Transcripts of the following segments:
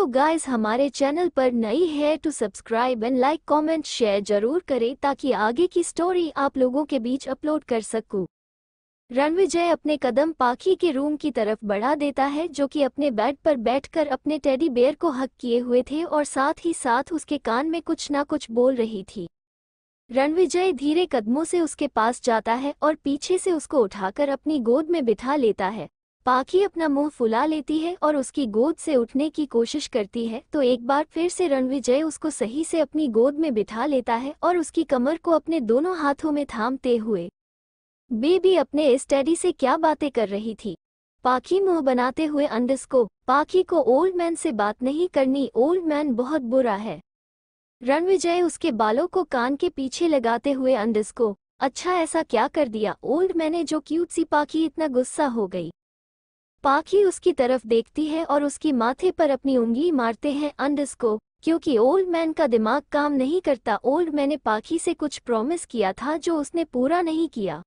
Hello guys हमारे channel पर नई है टू subscribe and like comment share जरूर करें ताकि आगे की स्टोरी आप लोगों के बीच अपलोड कर सकूं। रणविजय अपने कदम पाखी के रूम की तरफ बढ़ा देता है जो कि अपने बेड पर बैठकर अपने टेडी बेयर को हक किए हुए थे और साथ ही साथ उसके कान में कुछ ना कुछ बोल रही थी रणविजय धीरे कदमों से उसके पास जाता है और पीछे से उसको उठाकर अपनी गोद में बिठा लेता है पाखी अपना मुंह फुला लेती है और उसकी गोद से उठने की कोशिश करती है तो एक बार फिर से रणविजय उसको सही से अपनी गोद में बिठा लेता है और उसकी कमर को अपने दोनों हाथों में थामते हुए बेबी अपने इस से क्या बातें कर रही थी पाखी मुंह बनाते हुए अंडस को पाखी को ओल्ड मैन से बात नहीं करनी ओल्ड मैन बहुत बुरा है रणविजय उसके बालों को कान के पीछे लगाते हुए अंडस को अच्छा ऐसा क्या कर दिया ओल्ड ने जो क्यूट सी पाखी इतना गुस्सा हो गई पाखी उसकी तरफ देखती है और उसकी माथे पर अपनी उंगली मारते हैं अंडस को क्योंकि ओल्ड मैन का दिमाग काम नहीं करता ओल्ड ने पाखी से कुछ प्रॉमिस किया था जो उसने पूरा नहीं किया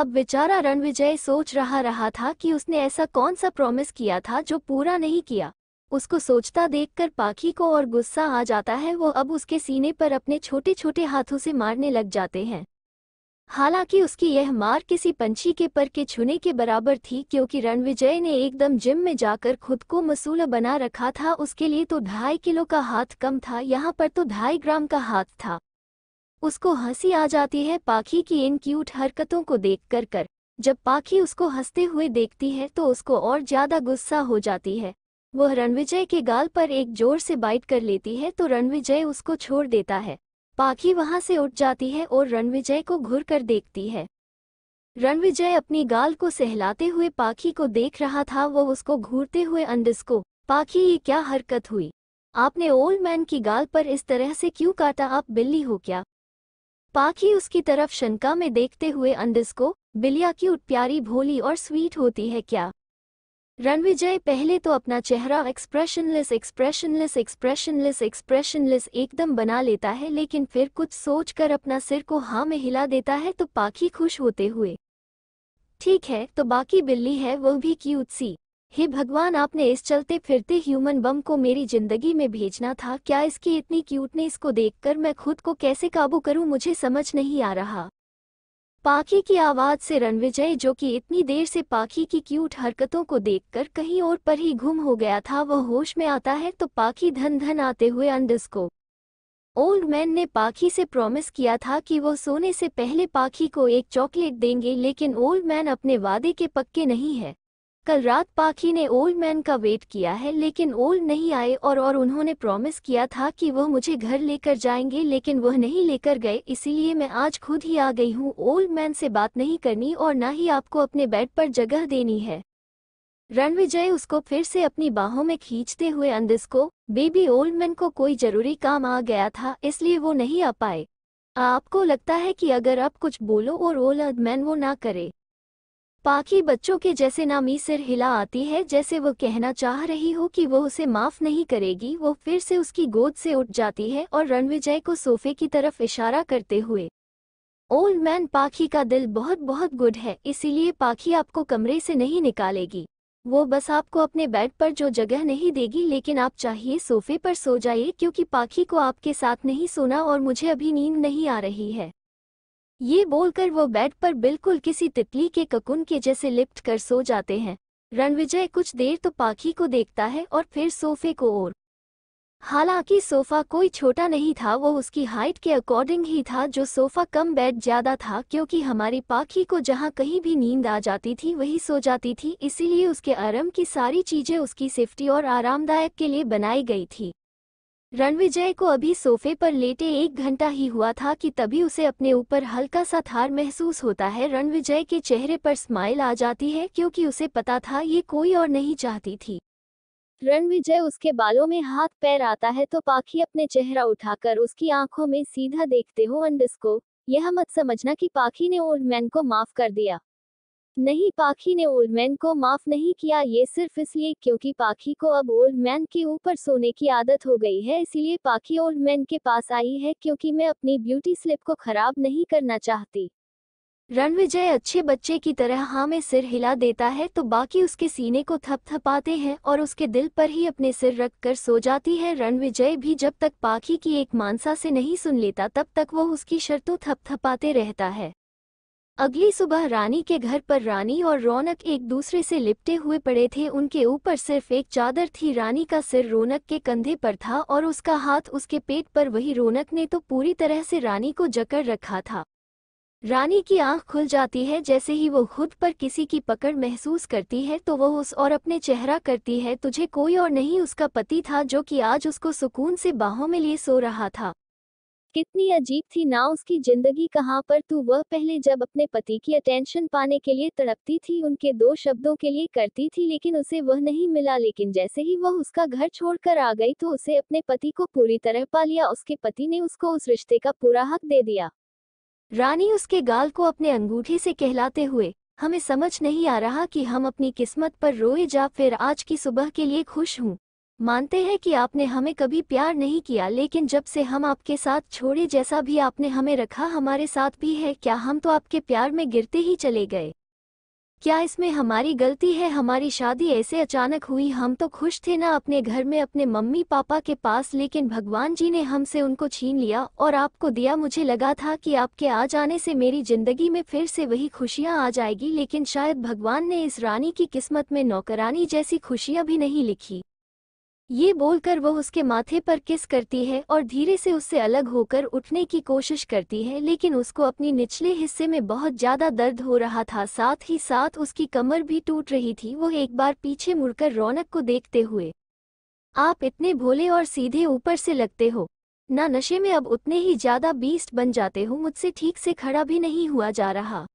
अब बेचारा रणविजय सोच रहा रहा था कि उसने ऐसा कौन सा प्रॉमिस किया था जो पूरा नहीं किया उसको सोचता देखकर पाखी को और गुस्सा आ जाता है वो अब उसके सीने पर अपने छोटे छोटे हाथों से मारने लग जाते हैं हालांकि उसकी यह मार किसी पंछी के पर के छूने के बराबर थी क्योंकि रणविजय ने एकदम जिम में जाकर खुद को मसूल बना रखा था उसके लिए तो ढाई किलो का हाथ कम था यहाँ पर तो ढाई ग्राम का हाथ था उसको हंसी आ जाती है पाखी की इन क्यूट हरकतों को देख कर कर जब पाखी उसको हंसते हुए देखती है तो उसको और ज़्यादा गुस्सा हो जाती है वह रणविजय के गाल पर एक जोर से बाइट कर लेती है तो रणविजय उसको छोड़ देता है पाखी वहां से उठ जाती है और रणविजय को घूर कर देखती है रणविजय अपनी गाल को सहलाते हुए पाखी को देख रहा था वो उसको घूरते हुए अंडस को पाखी ये क्या हरकत हुई आपने ओल्ड मैन की गाल पर इस तरह से क्यों काटा आप बिल्ली हो क्या पाखी उसकी तरफ शंका में देखते हुए अंडस को की क्यूट प्यारी भोली और स्वीट होती है क्या रणविजय पहले तो अपना चेहरा एक्सप्रेशनलेस एक्सप्रेशनलेस एक्सप्रेशनलेस एक्सप्रेशनलेस एकदम बना लेता है लेकिन फिर कुछ सोचकर अपना सिर को हाँ में हिला देता है तो पाखी खुश होते हुए ठीक है तो बाकी बिल्ली है वह भी क्यूट सी हे भगवान आपने इस चलते फिरते ह्यूमन बम को मेरी जिंदगी में भेजना था क्या इसकी इतनी क्यूटनेस को देखकर मैं खुद को कैसे काबू करूं मुझे समझ नहीं आ रहा पाखी की आवाज से रणविजय जो कि इतनी देर से पाखी की क्यूट हरकतों को देखकर कहीं और पर ही घूम हो गया था वह होश में आता है तो पाखी धन धन आते हुए अंडस को ओल्ड मैन ने पाखी से प्रॉमिस किया था कि वह सोने से पहले पाखी को एक चॉकलेट देंगे लेकिन ओल्ड मैन अपने वादे के पक्के नहीं है कल रात पाखी ने ओल्ड मैन का वेट किया है लेकिन ओल्ड नहीं आए और और उन्होंने प्रॉमिस किया था कि वह मुझे घर लेकर जाएंगे लेकिन वह नहीं लेकर गए इसीलिए मैं आज खुद ही आ गई हूँ ओल्ड मैन से बात नहीं करनी और ना ही आपको अपने बेड पर जगह देनी है रणविजय उसको फिर से अपनी बाहों में खींचते हुए अंदिस को बेबी ओल्ड मैन को कोई जरूरी काम आ गया था इसलिए वो नहीं आ पाए आपको लगता है कि अगर आप कुछ बोलो और ओल्ड मैन वो ना करे पाकी बच्चों के जैसे नामी सिर हिला आती है जैसे वो कहना चाह रही हो कि वो उसे माफ नहीं करेगी वो फिर से उसकी गोद से उठ जाती है और रणविजय को सोफे की तरफ इशारा करते हुए ओल्ड मैन पाखी का दिल बहुत बहुत गुड है इसीलिए पाखी आपको कमरे से नहीं निकालेगी वो बस आपको अपने बेड पर जो जगह नहीं देगी लेकिन आप चाहिए सोफे पर सो जाइए क्योंकि पाखी को आपके साथ नहीं सोना और मुझे अभी नींद नहीं आ रही है ये बोलकर वो बेड पर बिल्कुल किसी तितली के ककुन के जैसे लिपट कर सो जाते हैं रणविजय कुछ देर तो पाखी को देखता है और फिर सोफे को ओर हालांकि सोफा कोई छोटा नहीं था वो उसकी हाइट के अकॉर्डिंग ही था जो सोफा कम बेड ज्यादा था क्योंकि हमारी पाखी को जहाँ कहीं भी नींद आ जाती थी वही सो जाती थी इसीलिए उसके आराम की सारी चीजें उसकी सेफ्टी और आरामदायक के लिए बनाई गई थी रणविजय को अभी सोफे पर लेटे एक घंटा ही हुआ था कि तभी उसे अपने ऊपर हल्का सा थार महसूस होता है रणविजय के चेहरे पर स्माइल आ जाती है क्योंकि उसे पता था ये कोई और नहीं चाहती थी रणविजय उसके बालों में हाथ पैर आता है तो पाखी अपने चेहरा उठाकर उसकी आंखों में सीधा देखते हो को यह मत समझना कि पाखी ने ओल्ड मैन को माफ कर दिया नहीं पाखी ने ओल्ड मैन को माफ नहीं किया ये सिर्फ इसलिए क्योंकि पाखी को अब ओल्ड मैन के ऊपर सोने की आदत हो गई है इसलिए पाखी ओल्ड मैन के पास आई है क्योंकि मैं अपनी ब्यूटी स्लिप को खराब नहीं करना चाहती रणविजय अच्छे बच्चे की तरह हाँ में सिर हिला देता है तो बाकी उसके सीने को थपथपाते हैं और उसके दिल पर ही अपने सिर रख कर सो जाती है रणविजय भी जब तक पाखी की एक मानसा से नहीं सुन लेता तब तक वो उसकी शर्तों थपथपाते रहता है अगली सुबह रानी के घर पर रानी और रौनक एक दूसरे से लिपटे हुए पड़े थे उनके ऊपर सिर्फ एक चादर थी रानी का सिर रौनक के कंधे पर था और उसका हाथ उसके पेट पर वही रौनक ने तो पूरी तरह से रानी को जकड़ रखा था रानी की आंख खुल जाती है जैसे ही वो खुद पर किसी की पकड़ महसूस करती है तो वह उस और अपने चेहरा करती है तुझे कोई और नहीं उसका पति था जो कि आज उसको सुकून से बाहों में लिए सो रहा था कितनी अजीब थी ना उसकी जिंदगी कहाँ पर तू वह पहले जब अपने पति की अटेंशन पाने के लिए तड़पती थी उनके दो शब्दों के लिए करती थी लेकिन उसे वह नहीं मिला लेकिन जैसे ही वह उसका घर छोड़कर आ गई तो उसे अपने पति को पूरी तरह पा लिया उसके पति ने उसको उस रिश्ते का पूरा हक दे दिया रानी उसके गाल को अपने अंगूठे से कहलाते हुए हमें समझ नहीं आ रहा कि हम अपनी किस्मत पर रोए जा फिर आज की सुबह के लिए खुश हूँ मानते हैं कि आपने हमें कभी प्यार नहीं किया लेकिन जब से हम आपके साथ छोड़े जैसा भी आपने हमें रखा हमारे साथ भी है क्या हम तो आपके प्यार में गिरते ही चले गए क्या इसमें हमारी गलती है हमारी शादी ऐसे अचानक हुई हम तो खुश थे ना अपने घर में अपने मम्मी पापा के पास लेकिन भगवान जी ने हमसे उनको छीन लिया और आपको दिया मुझे लगा था कि आपके आ जाने से मेरी जिंदगी में फिर से वही खुशियां आ जाएगी लेकिन शायद भगवान ने इस रानी की किस्मत में नौकरानी जैसी खुशियां भी नहीं लिखी ये बोलकर वह उसके माथे पर किस करती है और धीरे से उससे अलग होकर उठने की कोशिश करती है लेकिन उसको अपनी निचले हिस्से में बहुत ज़्यादा दर्द हो रहा था साथ ही साथ उसकी कमर भी टूट रही थी वो एक बार पीछे मुड़कर रौनक को देखते हुए आप इतने भोले और सीधे ऊपर से लगते हो ना नशे में अब उतने ही ज़्यादा बीस्ट बन जाते हो मुझसे ठीक से खड़ा भी नहीं हुआ जा रहा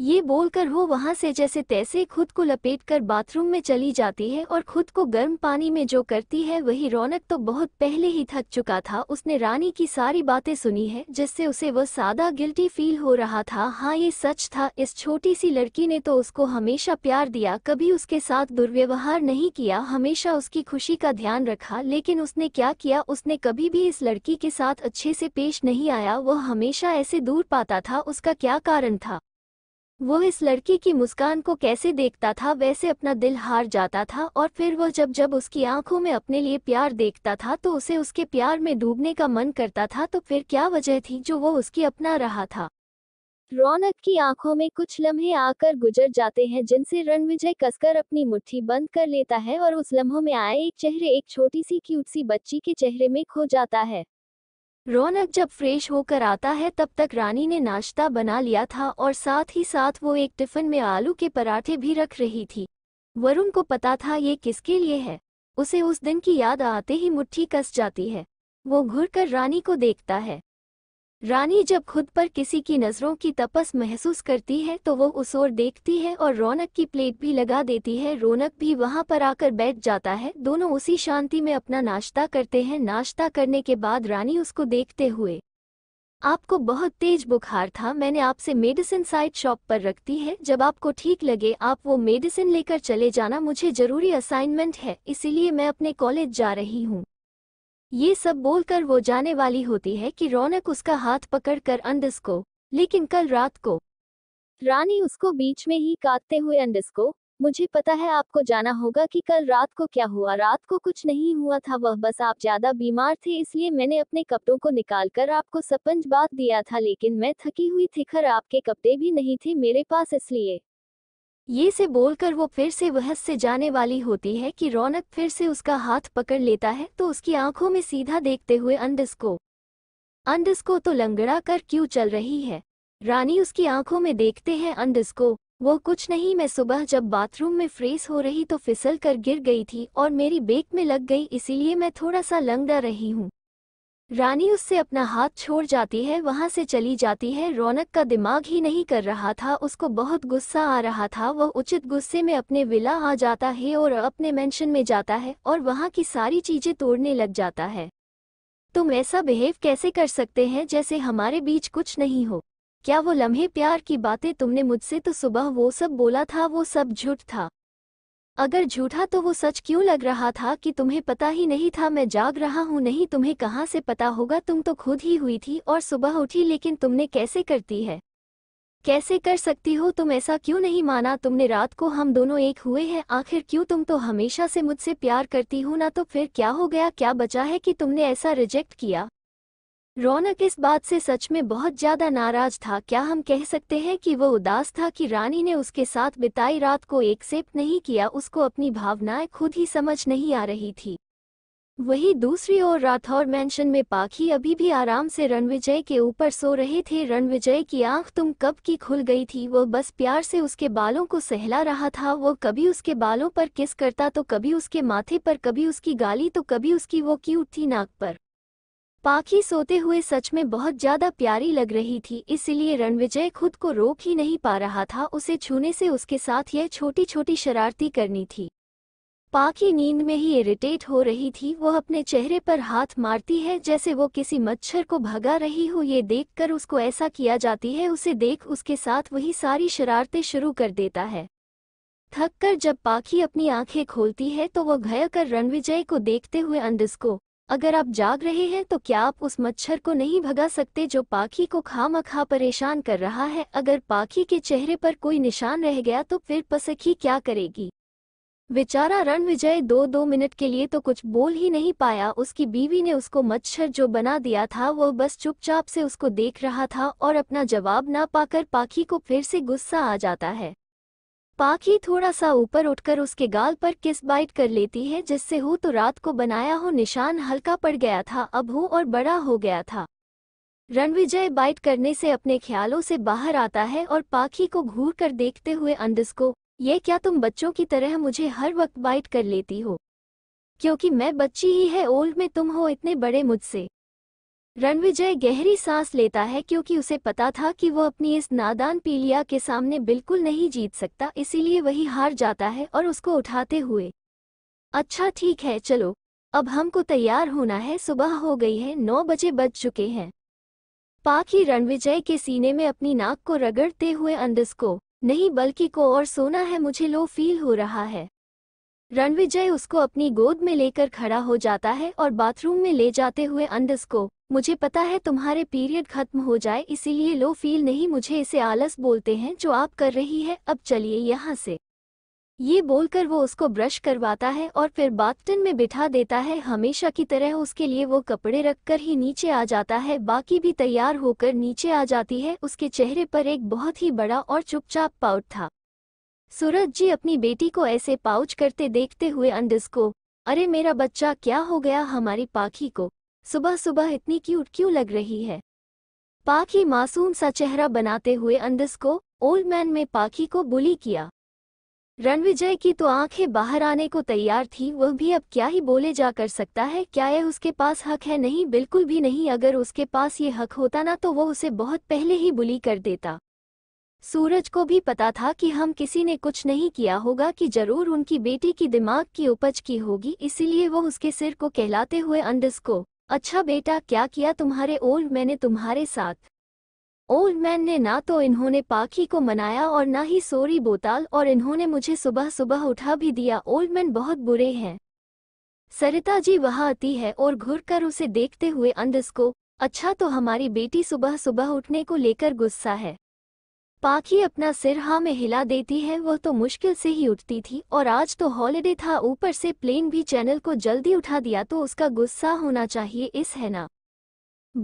ये बोलकर वो वहाँ से जैसे तैसे खुद को लपेट कर बाथरूम में चली जाती है और खुद को गर्म पानी में जो करती है वही रौनक तो बहुत पहले ही थक चुका था उसने रानी की सारी बातें सुनी है जिससे उसे वह सादा गिल्टी फील हो रहा था हाँ ये सच था इस छोटी सी लड़की ने तो उसको हमेशा प्यार दिया कभी उसके साथ दुर्व्यवहार नहीं किया हमेशा उसकी खुशी का ध्यान रखा लेकिन उसने क्या किया उसने कभी भी इस लड़की के साथ अच्छे से पेश नहीं आया वह हमेशा ऐसे दूर पाता था उसका क्या कारण था वो इस लड़की की मुस्कान को कैसे देखता था वैसे अपना दिल हार जाता था और फिर वह जब जब उसकी आंखों में अपने लिए प्यार देखता था तो उसे उसके प्यार में डूबने का मन करता था तो फिर क्या वजह थी जो वो उसकी अपना रहा था रौनक की आंखों में कुछ लम्हे आकर गुजर जाते हैं जिनसे रणविजय कसकर अपनी मुट्ठी बंद कर लेता है और उस लम्हों में आए एक चेहरे एक छोटी सी क्यूट सी बच्ची के चेहरे में खो जाता है रौनक जब फ्रेश होकर आता है तब तक रानी ने नाश्ता बना लिया था और साथ ही साथ वो एक टिफ़िन में आलू के पराठे भी रख रही थी वरुण को पता था ये किसके लिए है उसे उस दिन की याद आते ही मुट्ठी कस जाती है वो घुर रानी को देखता है रानी जब खुद पर किसी की नज़रों की तपस महसूस करती है तो वो उस ओर देखती है और रौनक की प्लेट भी लगा देती है रौनक भी वहाँ पर आकर बैठ जाता है दोनों उसी शांति में अपना नाश्ता करते हैं नाश्ता करने के बाद रानी उसको देखते हुए आपको बहुत तेज बुखार था मैंने आपसे मेडिसिन साइड शॉप पर रखती है जब आपको ठीक लगे आप वो मेडिसिन लेकर चले जाना मुझे ज़रूरी असाइनमेंट है इसीलिए मैं अपने कॉलेज जा रही हूँ ये सब बोलकर वो जाने वाली होती है कि रौनक उसका हाथ पकड़कर अंडस को लेकिन कल रात को रानी उसको बीच में ही काटते हुए अंडस को मुझे पता है आपको जाना होगा कि कल रात को क्या हुआ रात को कुछ नहीं हुआ था वह बस आप ज्यादा बीमार थे इसलिए मैंने अपने कपड़ों को निकालकर आपको सपंज बात दिया था लेकिन मैं थकी हुई थी खर आपके कपड़े भी नहीं थे मेरे पास इसलिए ये से बोलकर वो फिर से वहस से जाने वाली होती है कि रौनक फिर से उसका हाथ पकड़ लेता है तो उसकी आंखों में सीधा देखते हुए अंडस को अंडस को तो लंगड़ा कर क्यों चल रही है रानी उसकी आंखों में देखते हैं अंडस को वो कुछ नहीं मैं सुबह जब बाथरूम में फ्रेस हो रही तो फिसल कर गिर गई थी और मेरी बेक में लग गई इसीलिए मैं थोड़ा सा लंगड़ा रही हूँ रानी उससे अपना हाथ छोड़ जाती है वहां से चली जाती है रौनक का दिमाग ही नहीं कर रहा था उसको बहुत गुस्सा आ रहा था वह उचित गुस्से में अपने विला आ जाता है और अपने मेंशन में जाता है और वहां की सारी चीजें तोड़ने लग जाता है तुम ऐसा बिहेव कैसे कर सकते हैं जैसे हमारे बीच कुछ नहीं हो क्या वो लम्हे प्यार की बातें तुमने मुझसे तो सुबह वो सब बोला था वो सब झूठ था अगर झूठा तो वो सच क्यों लग रहा था कि तुम्हें पता ही नहीं था मैं जाग रहा हूँ नहीं तुम्हें कहाँ से पता होगा तुम तो खुद ही हुई थी और सुबह उठी लेकिन तुमने कैसे करती है कैसे कर सकती हो तुम ऐसा क्यों नहीं माना तुमने रात को हम दोनों एक हुए हैं आखिर क्यों तुम तो हमेशा से मुझसे प्यार करती हो ना तो फिर क्या हो गया क्या बचा है कि तुमने ऐसा रिजेक्ट किया रौनक इस बात से सच में बहुत ज्यादा नाराज था क्या हम कह सकते हैं कि वो उदास था कि रानी ने उसके साथ बिताई रात को एक्सेप्ट नहीं किया उसको अपनी भावनाएं खुद ही समझ नहीं आ रही थी वही दूसरी ओर राठौर मैंशन में पाखी अभी भी आराम से रणविजय के ऊपर सो रहे थे रणविजय की आंख तुम कब की खुल गई थी वो बस प्यार से उसके बालों को सहला रहा था वो कभी उसके बालों पर किस करता तो कभी उसके माथे पर कभी उसकी गाली तो कभी उसकी वो क्यूट थी नाक पर पाखी सोते हुए सच में बहुत ज्यादा प्यारी लग रही थी इसलिए रणविजय खुद को रोक ही नहीं पा रहा था उसे छूने से उसके साथ यह छोटी छोटी शरारती करनी थी पाखी नींद में ही इरिटेट हो रही थी वह अपने चेहरे पर हाथ मारती है जैसे वो किसी मच्छर को भगा रही हो ये देखकर उसको ऐसा किया जाती है उसे देख उसके साथ वही सारी शरारतें शुरू कर देता है थककर जब पाखी अपनी आंखें खोलती है तो वह घयकर कर रणविजय को देखते हुए अंडस्को अगर आप जाग रहे हैं तो क्या आप उस मच्छर को नहीं भगा सकते जो पाखी को खाम खा परेशान कर रहा है अगर पाखी के चेहरे पर कोई निशान रह गया तो फिर पसखी क्या करेगी बेचारा रणविजय दो दो मिनट के लिए तो कुछ बोल ही नहीं पाया उसकी बीवी ने उसको मच्छर जो बना दिया था वह बस चुपचाप से उसको देख रहा था और अपना जवाब ना पाकर पाखी को फिर से गुस्सा आ जाता है पाखी थोड़ा सा ऊपर उठकर उसके गाल पर किस बाइट कर लेती है जिससे हो तो रात को बनाया हो निशान हल्का पड़ गया था अब हो और बड़ा हो गया था रणविजय बाइट करने से अपने ख्यालों से बाहर आता है और पाखी को घूर कर देखते हुए अंदस को ये क्या तुम बच्चों की तरह मुझे हर वक्त बाइट कर लेती हो क्योंकि मैं बच्ची ही है ओल्ड में तुम हो इतने बड़े मुझसे रणविजय गहरी सांस लेता है क्योंकि उसे पता था कि वह अपनी इस नादान पीलिया के सामने बिल्कुल नहीं जीत सकता इसीलिए वही हार जाता है और उसको उठाते हुए अच्छा ठीक है चलो अब हमको तैयार होना है सुबह हो गई है नौ बजे बज चुके हैं ही रणविजय के सीने में अपनी नाक को रगड़ते हुए अंदस को नहीं बल्कि को और सोना है मुझे लो फील हो रहा है रणविजय उसको अपनी गोद में लेकर खड़ा हो जाता है और बाथरूम में ले जाते हुए अंदस को मुझे पता है तुम्हारे पीरियड खत्म हो जाए इसीलिए लो फील नहीं मुझे इसे आलस बोलते हैं जो आप कर रही है अब चलिए यहाँ से ये बोलकर वो उसको ब्रश करवाता है और फिर बाथटन में बिठा देता है हमेशा की तरह उसके लिए वो कपड़े रखकर ही नीचे आ जाता है बाकी भी तैयार होकर नीचे आ जाती है उसके चेहरे पर एक बहुत ही बड़ा और चुपचाप पाउट था सूरज जी अपनी बेटी को ऐसे पाउच करते देखते हुए अंडस को अरे मेरा बच्चा क्या हो गया हमारी पाखी को सुबह सुबह इतनी क्यूट क्यों लग रही है पाखी मासूम सा चेहरा बनाते हुए अंदस को ओल्ड मैन में पाखी को बुली किया रणविजय की तो आंखें बाहर आने को तैयार थी वह भी अब क्या ही बोले जा कर सकता है क्या यह उसके पास हक है नहीं बिल्कुल भी नहीं अगर उसके पास ये हक होता ना तो वो उसे बहुत पहले ही बुली कर देता सूरज को भी पता था कि हम किसी ने कुछ नहीं किया होगा कि जरूर उनकी बेटी की दिमाग की उपज की होगी इसीलिए वो उसके सिर को कहलाते हुए अंडस को अच्छा बेटा क्या किया तुम्हारे ओल्ड मैन ने तुम्हारे साथ ओल्ड मैन ने ना तो इन्होंने पाखी को मनाया और ना ही सोरी बोताल और इन्होंने मुझे सुबह सुबह उठा भी दिया ओल्ड मैन बहुत बुरे हैं सरिता जी वहाँ आती है और घुर कर उसे देखते हुए अंदस को अच्छा तो हमारी बेटी सुबह सुबह उठने को लेकर गुस्सा है पाखी अपना सिर हाँ में हिला देती है वह तो मुश्किल से ही उठती थी और आज तो हॉलिडे था ऊपर से प्लेन भी चैनल को जल्दी उठा दिया तो उसका गुस्सा होना चाहिए इस है ना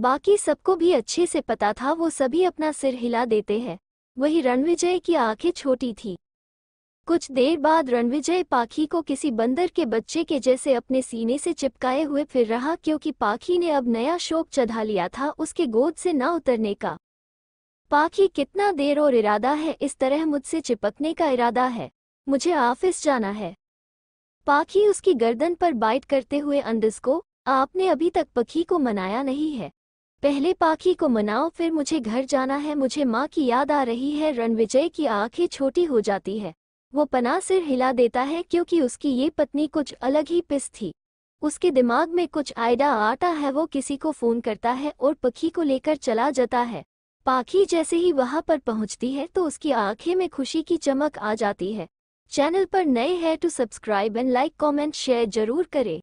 बाकी सबको भी अच्छे से पता था वो सभी अपना सिर हिला देते हैं वही रणविजय की आंखें छोटी थी कुछ देर बाद रणविजय पाखी को किसी बंदर के बच्चे के जैसे अपने सीने से चिपकाए हुए फिर रहा क्योंकि पाखी ने अब नया शोक चढ़ा लिया था उसके गोद से ना उतरने का पाक ही कितना देर और इरादा है इस तरह मुझसे चिपकने का इरादा है मुझे ऑफिस जाना है पाक ही उसकी गर्दन पर बाइट करते हुए अंडस को आपने अभी तक पखी को मनाया नहीं है पहले पाखी को मनाओ फिर मुझे घर जाना है मुझे माँ की याद आ रही है रणविजय की आंखें छोटी हो जाती है वो पना सिर हिला देता है क्योंकि उसकी ये पत्नी कुछ अलग ही पिस थी उसके दिमाग में कुछ आइडा आटा है वो किसी को फ़ोन करता है और पखी को लेकर चला जाता है पाखी जैसे ही वहां पर पहुंचती है तो उसकी आंखें में खुशी की चमक आ जाती है चैनल पर नए हैं तो subscribe and like comment share जरूर करें